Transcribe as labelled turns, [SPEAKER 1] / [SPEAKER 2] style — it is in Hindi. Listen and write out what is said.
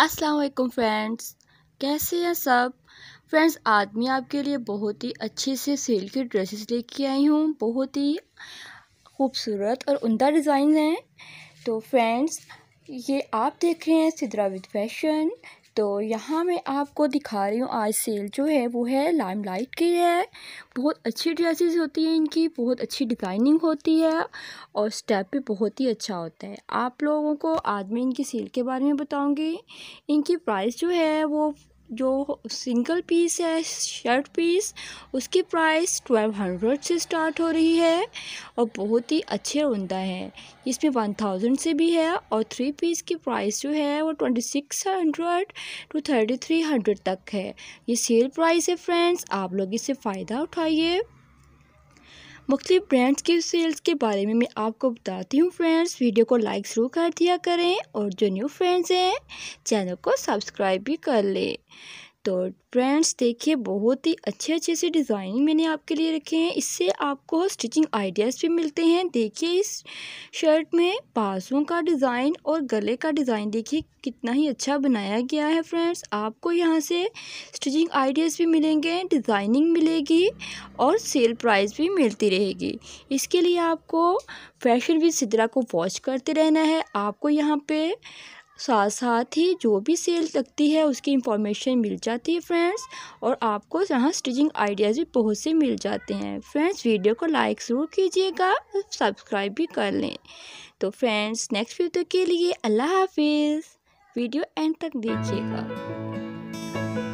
[SPEAKER 1] अस्सलाम वालेकुम फ्रेंड्स कैसे हैं सब फ्रेंड्स आज मैं आपके लिए बहुत ही अच्छे से सेल की ड्रेसेस लेके आई हूँ बहुत ही खूबसूरत और उमदा डिज़ाइन हैं तो फ्रेंड्स ये आप देख रहे हैं सिद्रा विद फैशन तो यहाँ मैं आपको दिखा रही हूँ आज सेल जो है वो है लाइम लाइट की है बहुत अच्छी ड्रेसेस होती हैं इनकी बहुत अच्छी डिज़ाइनिंग होती है और स्टेप भी बहुत ही अच्छा होता है आप लोगों को आज मैं इनकी सेल के बारे में बताऊँगी इनकी प्राइस जो है वो जो सिंगल पीस है शर्ट पीस उसकी प्राइस ट्वेल्व हंड्रेड से स्टार्ट हो रही है और बहुत ही अच्छे उमदा है इसमें वन थाउजेंड से भी है और थ्री पीस की प्राइस जो है वो twenty six hundred to thirty three hundred तक है ये सेल प्राइस है फ्रेंड्स आप लोग इससे फ़ायदा उठाइए मुख्तलिफ ब्रांड्स की सेल्स के बारे में मैं आपको बताती हूँ फ्रेंड्स वीडियो को लाइक शुरू कर दिया करें और जो न्यू फ्रेंड्स हैं चैनल को सब्सक्राइब भी कर लें तो फ्रेंड्स देखिए बहुत ही अच्छे अच्छे से डिज़ाइन मैंने आपके लिए रखे हैं इससे आपको स्टिचिंग आइडियाज़ भी मिलते हैं देखिए इस शर्ट में बाजुओं का डिज़ाइन और गले का डिज़ाइन देखिए कितना ही अच्छा बनाया गया है फ्रेंड्स आपको यहाँ से स्टिचिंग आइडियाज़ भी मिलेंगे डिज़ाइनिंग मिलेगी और सेल प्राइस भी मिलती रहेगी इसके लिए आपको फैशन विद सिद्रा को वॉच करते रहना है आपको यहाँ पे साथ साथ ही जो भी सेल लगती है उसकी इंफॉर्मेशन मिल जाती है फ्रेंड्स और आपको यहाँ स्टिचिंग आइडियाज़ भी बहुत से मिल जाते हैं फ्रेंड्स वीडियो को लाइक ज़रूर कीजिएगा सब्सक्राइब भी कर लें तो फ्रेंड्स नेक्स्ट वीडियो के लिए अल्लाह हाफिज़ वीडियो एंड तक
[SPEAKER 2] देखिएगा